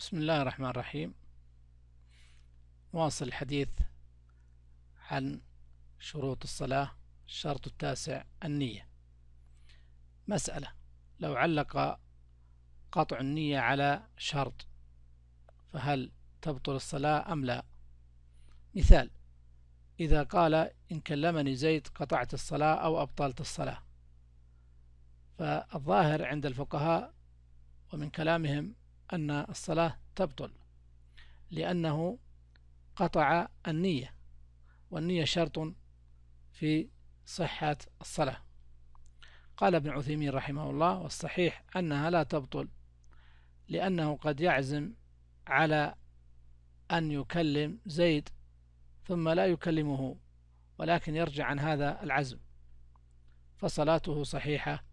بسم الله الرحمن الرحيم واصل الحديث عن شروط الصلاة الشرط التاسع النية مسألة لو علق قطع النية على شرط فهل تبطل الصلاة أم لا مثال إذا قال إن كلمني زيد قطعت الصلاة أو أبطلت الصلاة فالظاهر عند الفقهاء ومن كلامهم أن الصلاة تبطل لأنه قطع النية والنية شرط في صحة الصلاة قال ابن عثيمين رحمه الله والصحيح أنها لا تبطل لأنه قد يعزم على أن يكلم زيد ثم لا يكلمه ولكن يرجع عن هذا العزم فصلاته صحيحة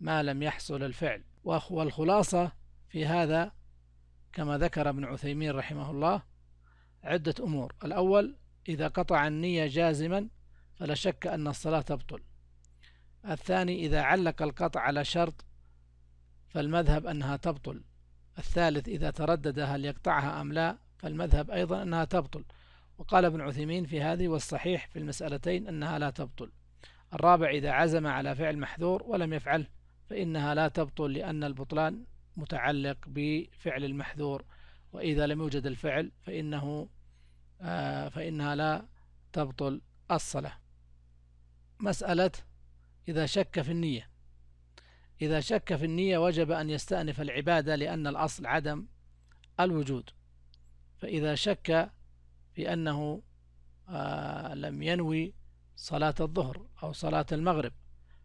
ما لم يحصل الفعل والخلاصة في هذا كما ذكر ابن عثيمين رحمه الله عدة أمور الأول إذا قطع النية جازما فلا شك أن الصلاة تبطل الثاني إذا علق القطع على شرط فالمذهب أنها تبطل الثالث إذا تردد هل يقطعها أم لا فالمذهب أيضا أنها تبطل وقال ابن عثيمين في هذه والصحيح في المسألتين أنها لا تبطل الرابع إذا عزم على فعل محذور ولم يفعله فإنها لا تبطل لأن البطلان متعلق بفعل المحذور وإذا لم يوجد الفعل فإنه آه، فإنها لا تبطل الصلاة مسألة إذا شك في النية إذا شك في النية وجب أن يستأنف العبادة لأن الأصل عدم الوجود فإذا شك في أنه آه، لم ينوي صلاة الظهر أو صلاة المغرب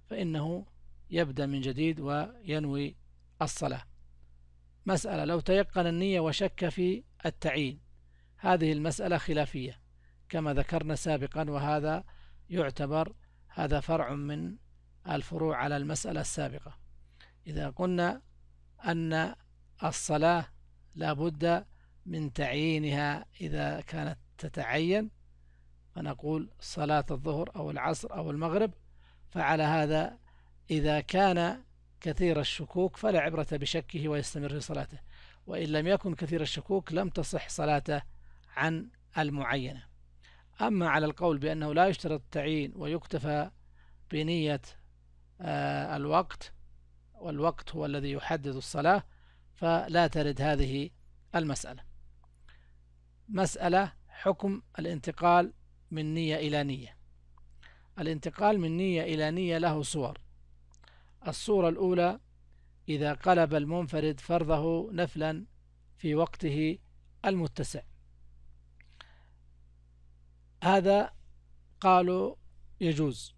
فإنه يبدأ من جديد وينوي الصلاة مسألة لو تيقن النية وشك في التعيين هذه المسألة خلافية كما ذكرنا سابقا وهذا يعتبر هذا فرع من الفروع على المسألة السابقة إذا قلنا أن الصلاة لا بد من تعيينها إذا كانت تتعين فنقول صلاة الظهر أو العصر أو المغرب فعلى هذا إذا كان كثير الشكوك فلا عبرة بشكه ويستمر في صلاته وإن لم يكن كثير الشكوك لم تصح صلاته عن المعينة أما على القول بأنه لا يشترط التعيين ويكتفى بنية آه، الوقت والوقت هو الذي يحدد الصلاة فلا ترد هذه المسألة مسألة حكم الانتقال من نية إلى نية الانتقال من نية إلى نية له صور الصورة الأولى إذا قلب المنفرد فرضه نفلا في وقته المتسع هذا قالوا يجوز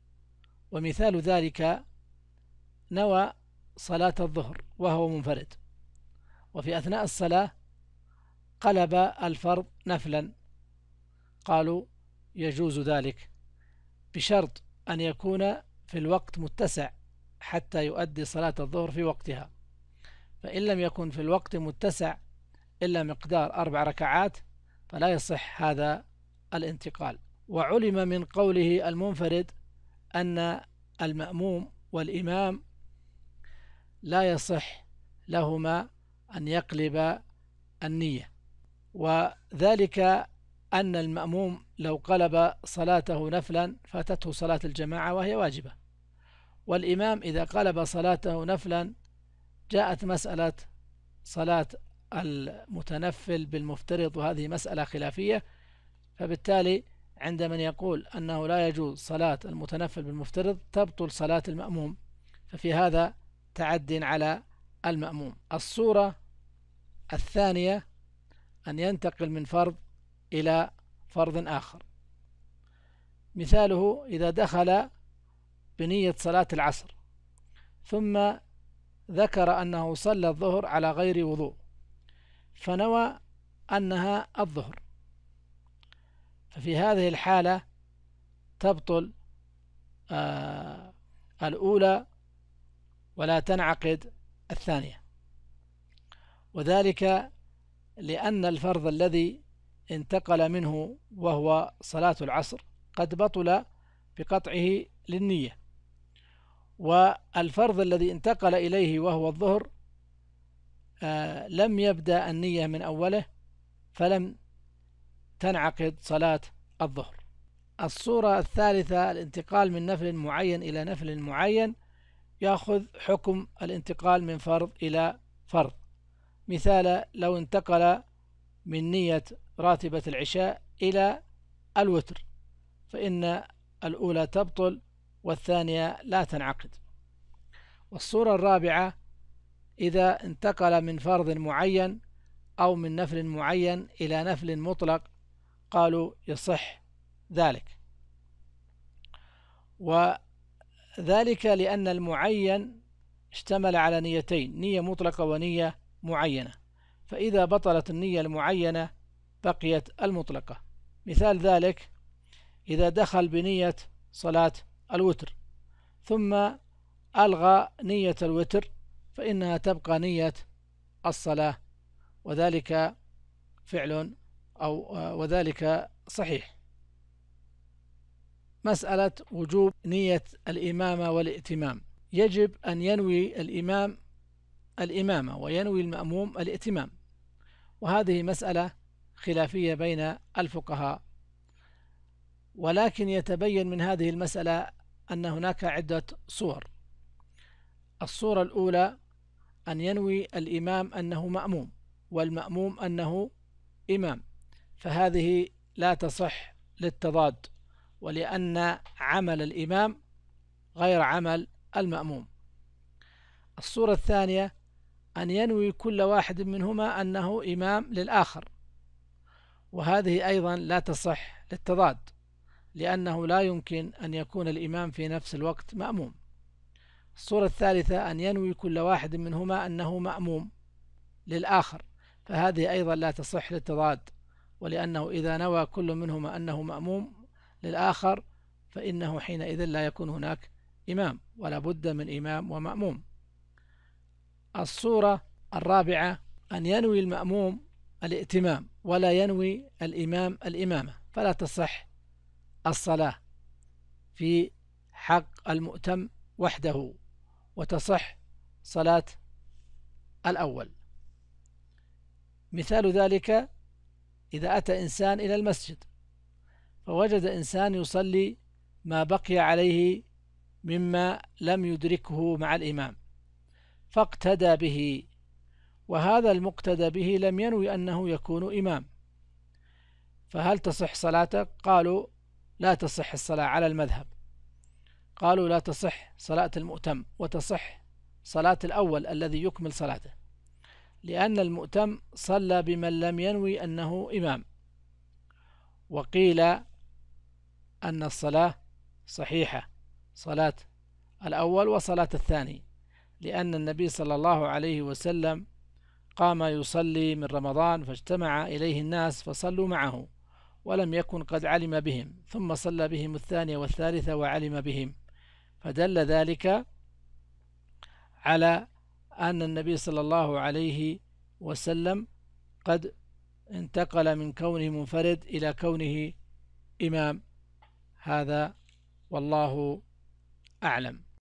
ومثال ذلك نوى صلاة الظهر وهو منفرد وفي أثناء الصلاة قلب الفرض نفلا قالوا يجوز ذلك بشرط أن يكون في الوقت متسع حتى يؤدي صلاة الظهر في وقتها فإن لم يكن في الوقت متسع إلا مقدار أربع ركعات فلا يصح هذا الانتقال وعلم من قوله المنفرد أن المأموم والإمام لا يصح لهما أن يقلب النية وذلك أن المأموم لو قلب صلاته نفلا فاتته صلاة الجماعة وهي واجبة والإمام إذا قلب صلاته نفلا جاءت مسألة صلاة المتنفل بالمفترض وهذه مسألة خلافية فبالتالي عند من يقول أنه لا يجوز صلاة المتنفل بالمفترض تبطل صلاة المأموم ففي هذا تعد على المأموم الصورة الثانية أن ينتقل من فرض إلى فرض آخر مثاله إذا دخل بنية صلاة العصر ثم ذكر أنه صلى الظهر على غير وضوء فنوى أنها الظهر ففي هذه الحالة تبطل آه الأولى ولا تنعقد الثانية وذلك لأن الفرض الذي انتقل منه وهو صلاة العصر قد بطل بقطعه للنية والفرض الذي انتقل إليه وهو الظهر آه، لم يبدأ النية من أوله فلم تنعقد صلاة الظهر الصورة الثالثة الانتقال من نفل معين إلى نفل معين يأخذ حكم الانتقال من فرض إلى فرض مثال لو انتقل من نية راتبة العشاء إلى الوتر فإن الأولى تبطل والثانية لا تنعقد والصورة الرابعة إذا انتقل من فرض معين أو من نفل معين إلى نفل مطلق قالوا يصح ذلك وذلك لأن المعين اشتمل على نيتين نية مطلقة ونية معينة فإذا بطلت النية المعينة بقيت المطلقة مثال ذلك إذا دخل بنية صلاة الوتر ثم ألغى نية الوتر فإنها تبقى نية الصلاة وذلك فعل أو وذلك صحيح مسألة وجوب نية الإمامة والائتمام يجب أن ينوي الإمام الإمامة وينوي المأموم الائتمام وهذه مسألة خلافية بين الفقهاء ولكن يتبين من هذه المسألة أن هناك عدة صور الصورة الأولى أن ينوي الإمام أنه مأموم والمأموم أنه إمام فهذه لا تصح للتضاد ولأن عمل الإمام غير عمل المأموم الصورة الثانية أن ينوي كل واحد منهما أنه إمام للآخر وهذه أيضا لا تصح للتضاد لأنه لا يمكن أن يكون الإمام في نفس الوقت مأموم الصورة الثالثة أن ينوي كل واحد منهما أنه مأموم للآخر فهذه أيضا لا تصح للتضاد ولأنه إذا نوى كل منهما أنه مأموم للآخر فإنه حينئذ لا يكون هناك إمام ولا بد من إمام ومأموم الصورة الرابعة أن ينوي المأموم الائتمام ولا ينوي الإمام الإمامة فلا تصح الصلاة في حق المؤتم وحده وتصح صلاة الأول مثال ذلك إذا أتى إنسان إلى المسجد فوجد إنسان يصلي ما بقي عليه مما لم يدركه مع الإمام فاقتدى به وهذا المقتدى به لم ينوي أنه يكون إمام فهل تصح صلاته؟ قالوا لا تصح الصلاة على المذهب قالوا لا تصح صلاة المؤتم وتصح صلاة الأول الذي يكمل صلاته لأن المؤتم صلى بمن لم ينوي أنه إمام وقيل أن الصلاة صحيحة صلاة الأول وصلاة الثاني لأن النبي صلى الله عليه وسلم قام يصلي من رمضان فاجتمع إليه الناس فصلوا معه ولم يكن قد علم بهم ثم صلى بهم الثانية والثالثة وعلم بهم فدل ذلك على أن النبي صلى الله عليه وسلم قد انتقل من كونه منفرد إلى كونه إمام هذا والله أعلم